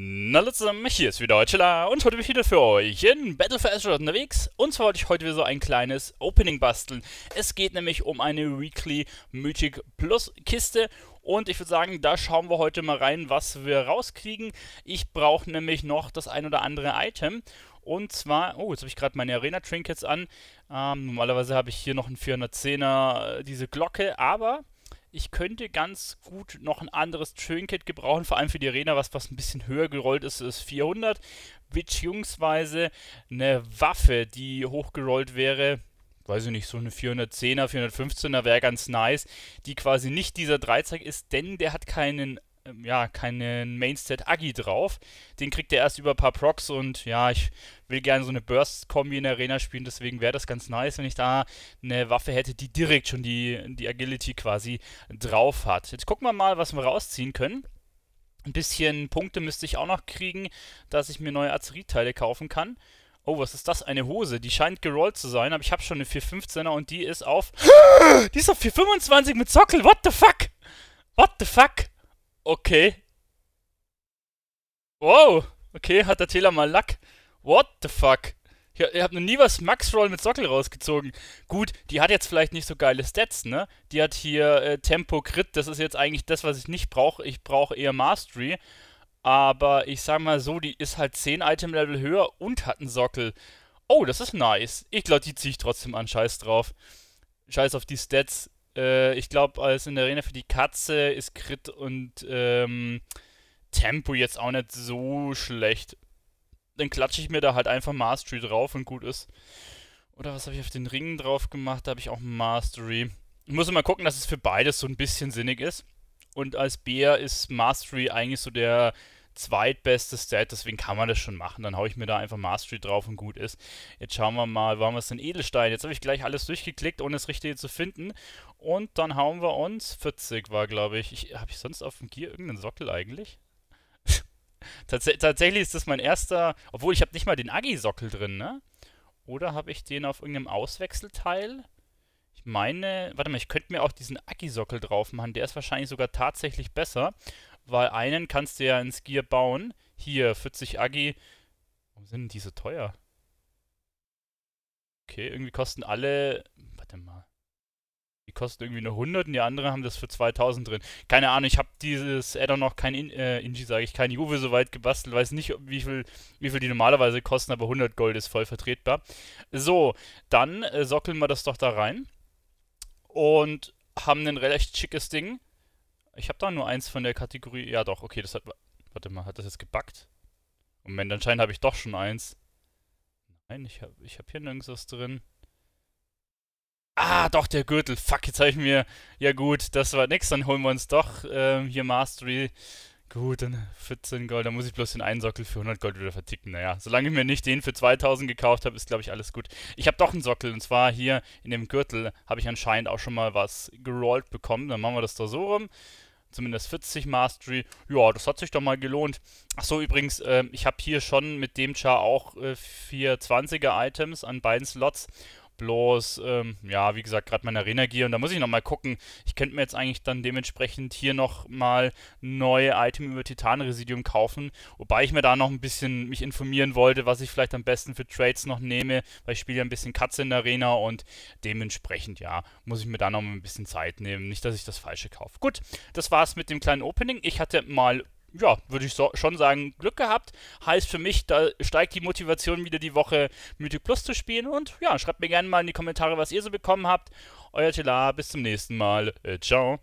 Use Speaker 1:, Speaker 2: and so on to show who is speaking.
Speaker 1: Na zusammen, hier ist wieder Deutschela und heute bin ich wieder für euch in Battle for Azeroth unterwegs und zwar wollte ich heute wieder so ein kleines Opening basteln. Es geht nämlich um eine Weekly Mythic Plus Kiste und ich würde sagen, da schauen wir heute mal rein, was wir rauskriegen. Ich brauche nämlich noch das ein oder andere Item und zwar, oh jetzt habe ich gerade meine Arena Trinkets an. Ähm, normalerweise habe ich hier noch einen 410er, äh, diese Glocke, aber ich könnte ganz gut noch ein anderes Trinket gebrauchen, vor allem für die Arena, was, was ein bisschen höher gerollt ist, ist 400, beziehungsweise eine Waffe, die hochgerollt wäre, weiß ich nicht, so eine 410er, 415er wäre ganz nice, die quasi nicht dieser Dreizack ist, denn der hat keinen ähm, ja, keinen Mainstat Aggie drauf. Den kriegt er erst über ein paar Procs und ja, ich will gerne so eine Burst-Kombi in der Arena spielen, deswegen wäre das ganz nice, wenn ich da eine Waffe hätte, die direkt schon die, die Agility quasi drauf hat. Jetzt gucken wir mal, was wir rausziehen können. Ein bisschen Punkte müsste ich auch noch kriegen, dass ich mir neue Azerit-Teile kaufen kann. Oh, was ist das? Eine Hose. Die scheint gerollt zu sein, aber ich habe schon eine 415er und die ist auf... Die ist auf 425 mit Sockel. What the fuck? What the fuck? Okay. Wow. Okay, hat der Taylor mal Lack. What the fuck? Ich, ich habe noch nie was Max Roll mit Sockel rausgezogen. Gut, die hat jetzt vielleicht nicht so geile Stats, ne? Die hat hier äh, Tempo, Crit. Das ist jetzt eigentlich das, was ich nicht brauche. Ich brauche eher Mastery. Aber ich sag mal so, die ist halt 10 Item-Level höher und hat einen Sockel. Oh, das ist nice. Ich glaube, die ziehe ich trotzdem an. Scheiß drauf. Scheiß auf die Stats. Äh, ich glaube, als in der Arena für die Katze ist Crit und ähm, Tempo jetzt auch nicht so schlecht. Dann klatsche ich mir da halt einfach Mastery drauf und gut ist. Oder was habe ich auf den Ringen drauf gemacht? Da habe ich auch Mastery. Ich muss immer gucken, dass es für beides so ein bisschen sinnig ist. Und als Bär ist Mastery eigentlich so der zweitbeste Stat, deswegen kann man das schon machen. Dann haue ich mir da einfach Mastery drauf und gut ist. Jetzt schauen wir mal, warum ist denn Edelstein? Jetzt habe ich gleich alles durchgeklickt, ohne das Richtige zu finden. Und dann hauen wir uns, 40 war glaube ich. ich habe ich sonst auf dem Gear irgendeinen Sockel eigentlich? Tats tatsächlich ist das mein erster, obwohl ich habe nicht mal den Agi-Sockel drin, ne? Oder habe ich den auf irgendeinem Auswechselteil? Ich meine, warte mal, ich könnte mir auch diesen Aki-Sockel drauf machen. Der ist wahrscheinlich sogar tatsächlich besser weil einen kannst du ja ins Gear bauen. Hier, 40 Agi. Warum sind die so teuer? Okay, irgendwie kosten alle. Warte mal. Die kosten irgendwie nur 100 und die anderen haben das für 2000 drin. Keine Ahnung, ich habe dieses Addon noch kein In äh, Inji, sage ich, kein Juve so weit gebastelt. Weiß nicht, wie viel, wie viel die normalerweise kosten, aber 100 Gold ist voll vertretbar. So, dann äh, sockeln wir das doch da rein. Und haben ein recht schickes Ding. Ich habe da nur eins von der Kategorie. Ja, doch, okay, das hat. Warte mal, hat das jetzt gebackt? Moment, anscheinend habe ich doch schon eins. Nein, ich habe ich hab hier nirgends was drin. Ah, doch, der Gürtel. Fuck, jetzt habe ich mir. Ja, gut, das war nix. Dann holen wir uns doch ähm, hier Mastery. Gut, dann 14 Gold. Dann muss ich bloß den einen Sockel für 100 Gold wieder verticken. Naja, solange ich mir nicht den für 2000 gekauft habe, ist, glaube ich, alles gut. Ich habe doch einen Sockel. Und zwar hier in dem Gürtel habe ich anscheinend auch schon mal was gerollt bekommen. Dann machen wir das da so rum zumindest 40 Mastery. Ja, das hat sich doch mal gelohnt. Achso, übrigens, äh, ich habe hier schon mit dem Char auch äh, vier 20er-Items an beiden Slots Bloß, ähm, ja, wie gesagt, gerade meine Arena-Gear. Und da muss ich nochmal gucken. Ich könnte mir jetzt eigentlich dann dementsprechend hier nochmal neue Item über Titan Residium kaufen. Wobei ich mir da noch ein bisschen mich informieren wollte, was ich vielleicht am besten für Trades noch nehme. Weil ich spiele ja ein bisschen Katze in der Arena und dementsprechend, ja, muss ich mir da nochmal ein bisschen Zeit nehmen. Nicht, dass ich das Falsche kaufe. Gut, das war's mit dem kleinen Opening. Ich hatte mal ja, würde ich so, schon sagen, Glück gehabt. Heißt für mich, da steigt die Motivation wieder die Woche Mythic Plus zu spielen. Und ja, schreibt mir gerne mal in die Kommentare, was ihr so bekommen habt. Euer Tela, bis zum nächsten Mal. Äh, ciao.